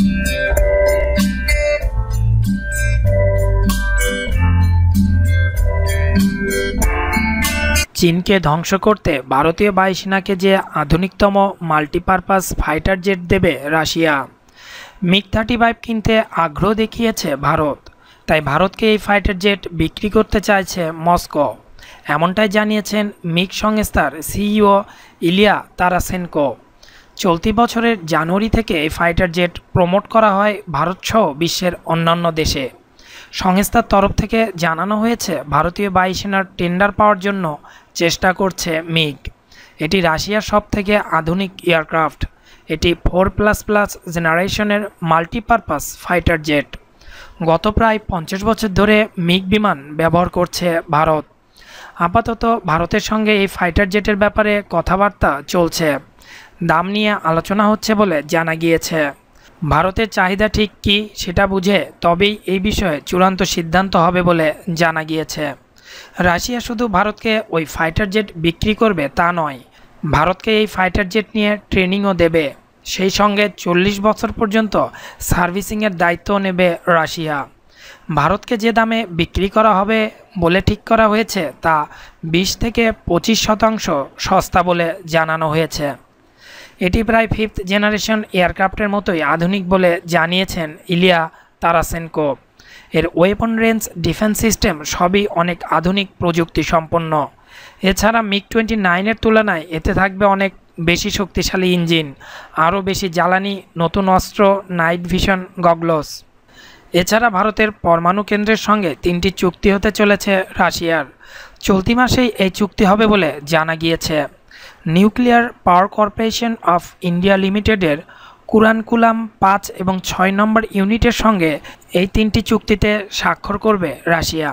চীনকে ধ্বংস করতে ভারতীয় বায়ুসেনাকে যে আধুনিকতম মাল্টিপারপাস ফাইটার জেট দেবে রাশিয়া মিগ থার্টি ফাইভ কিনতে আগ্রহ দেখিয়েছে ভারত তাই ভারতকে এই ফাইটার জেট বিক্রি করতে চাইছে মস্কো এমনটাই জানিয়েছেন মিগ সংস্থার সিইও ইলিয়া তারাসেনকো চলতি বছরের জানুয়ারি থেকে এই ফাইটার জেট প্রমোট করা হয় ভারতসহ বিশ্বের অন্যান্য দেশে সংস্থার তরফ থেকে জানানো হয়েছে ভারতীয় বায়ুসেনার টেন্ডার পাওয়ার জন্য চেষ্টা করছে মিগ এটি রাশিয়ার সবথেকে আধুনিক এয়ারক্রাফট এটি ফোর প্লাস প্লাস জেনারেশনের মাল্টিপারপাস ফাইটার জেট গত প্রায় পঞ্চাশ বছর ধরে মিগ বিমান ব্যবহার করছে ভারত আপাতত ভারতের সঙ্গে এই ফাইটার জেটের ব্যাপারে কথাবার্তা চলছে দাম নিয়ে আলোচনা হচ্ছে বলে জানা গিয়েছে ভারতের চাহিদা ঠিক কি সেটা বুঝে তবেই এই বিষয়ে চূড়ান্ত সিদ্ধান্ত হবে বলে জানা গিয়েছে রাশিয়া শুধু ভারতকে ওই ফাইটার জেট বিক্রি করবে তা নয় ভারতকে এই ফাইটার জেট নিয়ে ট্রেনিংও দেবে সেই সঙ্গে চল্লিশ বছর পর্যন্ত সার্ভিসিংয়ের দায়িত্ব নেবে রাশিয়া ভারতকে যে দামে বিক্রি করা হবে বলে ঠিক করা হয়েছে তা ২০ থেকে পঁচিশ শতাংশ সস্তা বলে জানানো হয়েছে এটি প্রায় ফিফথ জেনারেশন এয়ারক্রাফটের মতোই আধুনিক বলে জানিয়েছেন ইলিয়া তারাসেনকো এর ওয়েপন রেঞ্জ ডিফেন্স সিস্টেম সবই অনেক আধুনিক প্রযুক্তি সম্পন্ন এছাড়া মিগ টোয়েন্টি নাইনের তুলনায় এতে থাকবে অনেক বেশি শক্তিশালী ইঞ্জিন আরও বেশি জ্বালানি নতুন অস্ত্র নাইট ভিশন গগলস এছাড়া ভারতের পরমাণু কেন্দ্রের সঙ্গে তিনটি চুক্তি হতে চলেছে রাশিয়ার চলতি মাসেই এই চুক্তি হবে বলে জানা গিয়েছে nuclear power corporation of India লিমিটেডের কুরানকুলাম পাঁচ এবং ছয় নম্বর ইউনিটের সঙ্গে এই তিনটি চুক্তিতে স্বাক্ষর করবে রাশিয়া